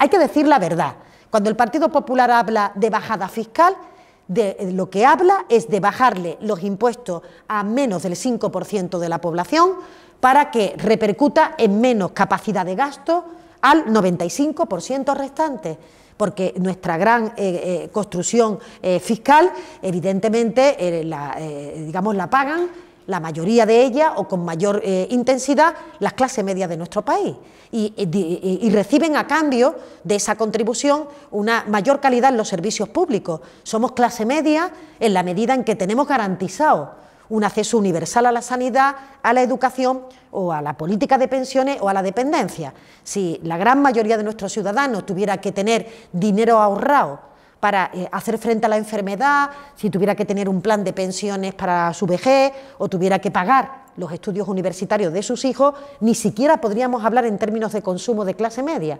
hay que decir la verdad. Cuando el Partido Popular habla de bajada fiscal, de, eh, lo que habla es de bajarle los impuestos a menos del 5% de la población para que repercuta en menos capacidad de gasto al 95% restante porque nuestra gran eh, eh, construcción fiscal, evidentemente, digamos, la pagan la mayoría de ellas o con mayor eh, intensidad las clases medias de nuestro país eh, eh, y, reciben a cambio de esa contribución una mayor calidad en los servicios públicos. Somos clase media en la medida en que tenemos garantizado un acceso universal a la sanidad, a la educación o a la política de pensiones o a la dependencia. Si la gran mayoría de nuestros ciudadanos tuviera que tener dinero ahorrado para eh, hacer frente a la enfermedad, si tuviera que tener un plan de pensiones para su vejez o tuviera que pagar los estudios universitarios de sus hijos, ni siquiera podríamos hablar en términos de consumo de clase media.